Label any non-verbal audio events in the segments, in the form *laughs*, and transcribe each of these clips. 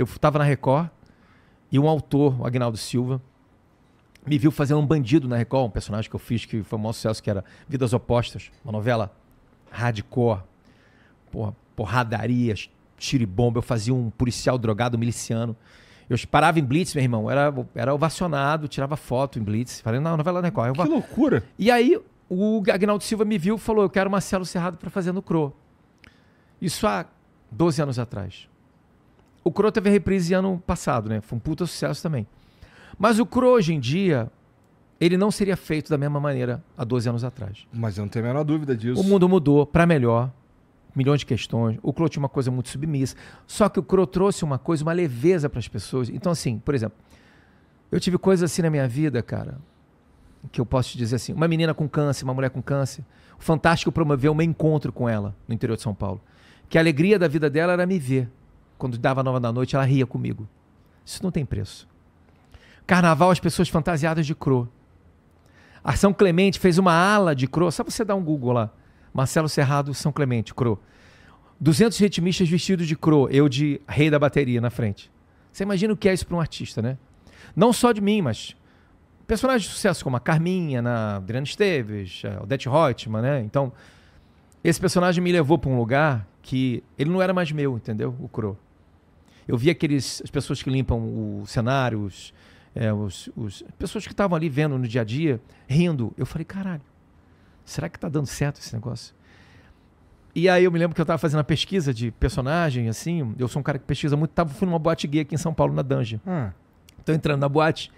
Eu estava na Record e um autor, o Agnaldo Silva, me viu fazer um bandido na Record, um personagem que eu fiz que foi um maior sucesso, que era Vidas Opostas, uma novela hardcore, porra, porradaria, tiro e bomba. Eu fazia um policial drogado, um miliciano. Eu parava em Blitz, meu irmão, era, era ovacionado, tirava foto em Blitz. Falei, não, novela na Record. Eu que loucura! E aí o Agnaldo Silva me viu e falou, eu quero Marcelo Serrado para fazer no Cro. Isso há 12 anos atrás. O Crow teve reprise ano passado, né? Foi um puta sucesso também. Mas o Crow hoje em dia, ele não seria feito da mesma maneira há 12 anos atrás. Mas eu não tenho a menor dúvida disso. O mundo mudou para melhor. Milhões de questões. O Crow tinha uma coisa muito submissa. Só que o Crow trouxe uma coisa, uma leveza para as pessoas. Então, assim, por exemplo, eu tive coisas assim na minha vida, cara, que eu posso te dizer assim: uma menina com câncer, uma mulher com câncer. O Fantástico promoveu um encontro com ela no interior de São Paulo. Que a alegria da vida dela era me ver quando dava nova da noite, ela ria comigo. Isso não tem preço. Carnaval, as pessoas fantasiadas de cro. A São Clemente fez uma ala de cro. Só você dar um Google lá. Marcelo Serrado, São Clemente, cro. 200 ritmistas vestidos de cro, eu de rei da bateria na frente. Você imagina o que é isso para um artista, né? Não só de mim, mas personagens de sucesso como a Carminha, na Adriana Esteves, a Odete Reutemann, né? Então, esse personagem me levou para um lugar que ele não era mais meu, entendeu? O cro. Eu vi aqueles, as pessoas que limpam os cenários, é, os, os, pessoas que estavam ali vendo no dia a dia, rindo. Eu falei, caralho, será que está dando certo esse negócio? E aí eu me lembro que eu estava fazendo a pesquisa de personagem, assim. Eu sou um cara que pesquisa muito. Tava, fui numa boate gay aqui em São Paulo, na Dungeon. Hum. Tô entrando na boate.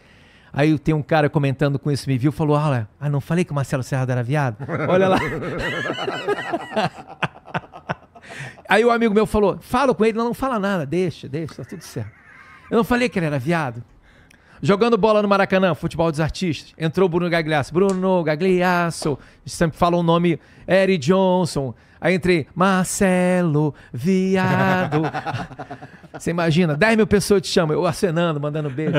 Aí tem um cara comentando com isso, me viu, falou: Ah, não falei que o Marcelo Serra era viado? Olha lá. *laughs* Aí o amigo meu falou: fala com ele, não, não fala nada, deixa, deixa, tá tudo certo. Eu não falei que ele era viado. Jogando bola no Maracanã, futebol dos artistas, entrou Bruno Gagliasso. Bruno Gagliasso, sempre fala o nome, Eric Johnson. Aí entrei, Marcelo, viado. *laughs* Você imagina, 10 mil pessoas te chamam, eu acenando, mandando beijo.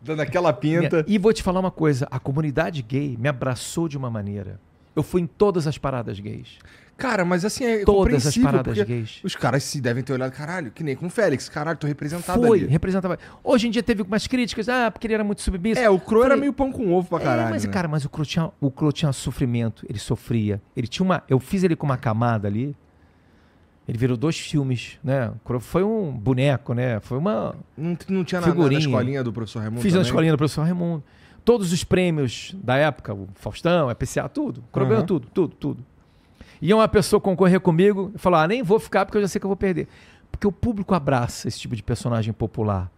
Dando aquela pinta. E vou te falar uma coisa: a comunidade gay me abraçou de uma maneira. Eu fui em todas as paradas gays. Cara, mas assim, é Todas as paradas gays. Os caras se devem ter olhado, caralho, que nem com o Félix, caralho, tô representado Foi, ali. representava. Hoje em dia teve umas críticas, ah, porque ele era muito submisso. É, o Crow era meio pão com ovo pra é, caralho. É, mas, né? cara, mas o Crow, tinha, o Crow tinha sofrimento, ele sofria. Ele tinha uma. Eu fiz ele com uma camada ali. Ele virou dois filmes, né? O foi um boneco, né? Foi uma. Não, não tinha figurinha. Na, na escolinha do professor Raimundo. Fiz também. na escolinha do professor Raimundo todos os prêmios da época, o Faustão, a PCA, tudo. Crono uhum. tudo, tudo, tudo. E uma pessoa concorrer comigo e falar: ah, nem vou ficar porque eu já sei que eu vou perder. Porque o público abraça esse tipo de personagem popular.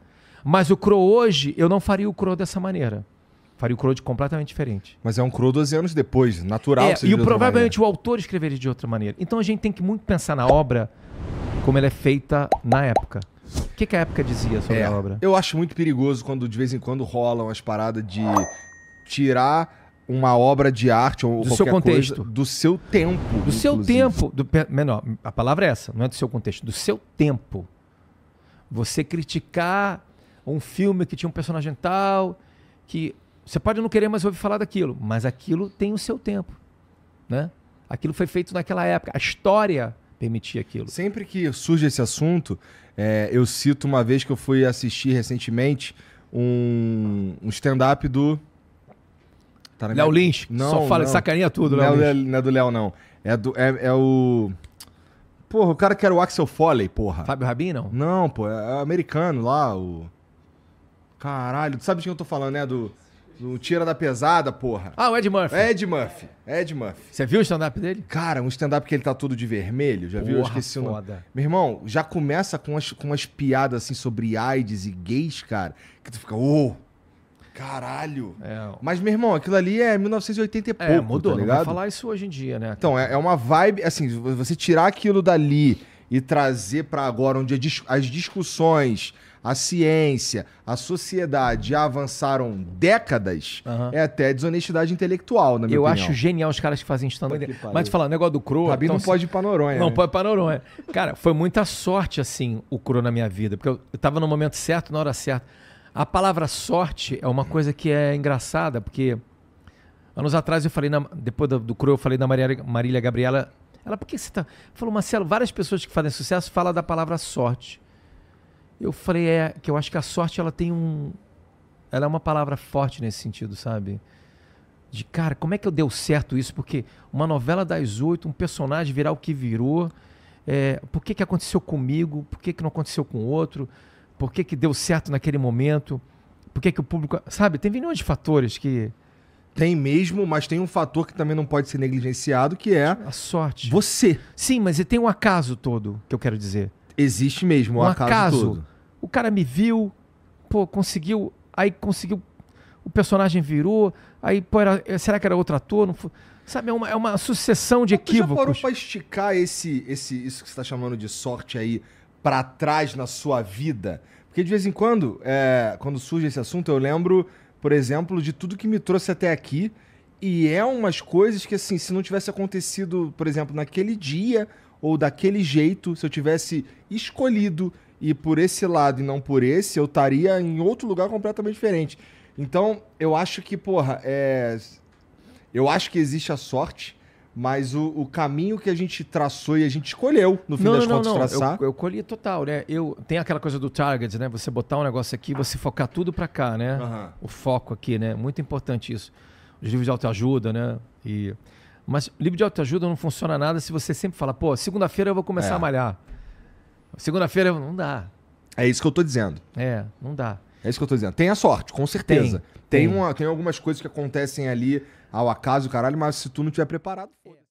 Mas o Crow hoje, eu não faria o Crow dessa maneira. Faria o Crow de completamente diferente. Mas é um Crow 12 anos depois, natural. É, e o, provavelmente o autor escreveria de outra maneira. Então a gente tem que muito pensar na obra como ela é feita na época que, que a época dizia sobre é, a obra? Eu acho muito perigoso quando de vez em quando rolam as paradas de tirar uma obra de arte ou do seu contexto, coisa, do seu tempo, do inclusive. seu tempo, do menor, a palavra é essa, não é do seu contexto, do seu tempo. Você criticar um filme que tinha um personagem tal, que você pode não querer mais ouvir falar daquilo, mas aquilo tem o seu tempo, né? Aquilo foi feito naquela época. A história permitir aquilo. Sempre que surge esse assunto, é, eu cito uma vez que eu fui assistir recentemente um, um stand-up do. Tá Léo minha... Lins? Não, só fala não. sacaninha tudo, Léo. Não, é, não é do Léo, não. É, do, é, é o. Porra, o cara que era o Axel Foley, porra. Fábio Rabin, não? Não, pô, é americano lá, o. Caralho, tu sabe de quem eu tô falando, né? Do. No Tira da Pesada, porra. Ah, o Ed Murphy. Ed Murphy. Ed Murphy. Você viu o stand-up dele? Cara, um stand-up que ele tá todo de vermelho. Já porra, viu? Eu esqueci foda. o nome. Meu irmão, já começa com as, com as piadas assim sobre AIDS e gays, cara. Que tu fica, ô, oh, caralho. É. Mas, meu irmão, aquilo ali é 1980 e é, pouco. É, mudou, tá ligado? não vai falar isso hoje em dia, né? Então, é, é uma vibe. Assim, você tirar aquilo dali e trazer para agora, onde as discussões a ciência, a sociedade já avançaram décadas, uhum. é até desonestidade intelectual, na minha Eu opinião. acho genial os caras que fazem stand-up. Mas te falar, o negócio do Croa. Rabi é então, não pode ir pra Noronha. Não né? pode ir pra Noronha. Cara, foi muita sorte, assim, o Croa na minha vida, porque eu, estava tava no momento certo, na hora certa. A palavra sorte é uma coisa que é engraçada, porque anos atrás eu falei, na, depois do, do Crow, eu falei da Marília, Marília Gabriela. Ela, por que você tá. Falou, Marcelo, várias pessoas que fazem sucesso falam da palavra sorte. Eu falei, é, que eu acho que a sorte ela tem um. Ela é uma palavra forte nesse sentido, sabe? De cara, como é que eu deu certo isso? Porque uma novela das oito, um personagem virar o que virou. É, por que, que aconteceu comigo? Por que, que não aconteceu com outro? Por que, que deu certo naquele momento? Por que, que o público. Sabe, tem milhões de fatores que. Tem mesmo, mas tem um fator que também não pode ser negligenciado, que é a sorte. Você. Sim, mas tem um acaso todo que eu quero dizer. Existe mesmo, um, acaso, acaso todo. O cara me viu, pô, conseguiu, aí conseguiu, o personagem virou, aí, pô, era, será que era outro ator? Não foi... Sabe, é uma, é uma sucessão de equívocos. Você já parou pra esticar esse, esse, isso que você tá chamando de sorte aí para trás na sua vida? Porque de vez em quando, é, quando surge esse assunto, eu lembro, por exemplo, de tudo que me trouxe até aqui e é umas coisas que, assim, se não tivesse acontecido, por exemplo, naquele dia ou daquele jeito, se eu tivesse escolhido ir por esse lado e não por esse, eu estaria em outro lugar completamente diferente. Então, eu acho que, porra, é. Eu acho que existe a sorte, mas o, o caminho que a gente traçou e a gente escolheu, no fim não, das não, contas, não. traçar. Eu, eu colhi total, né? Eu, tem aquela coisa do target, né? Você botar um negócio aqui, você focar tudo para cá, né? Uhum. O foco aqui, né? Muito importante isso os livros de autoajuda, né? E, mas livro de autoajuda não funciona nada se você sempre fala, pô, segunda-feira eu vou começar é. a malhar. Segunda-feira não dá. É isso que eu tô dizendo. É, não dá. É isso que eu tô dizendo. Tem a sorte, com certeza. Tem, tem. tem, uma, tem algumas coisas que acontecem ali ao acaso, caralho, mas se tu não tiver preparado, foda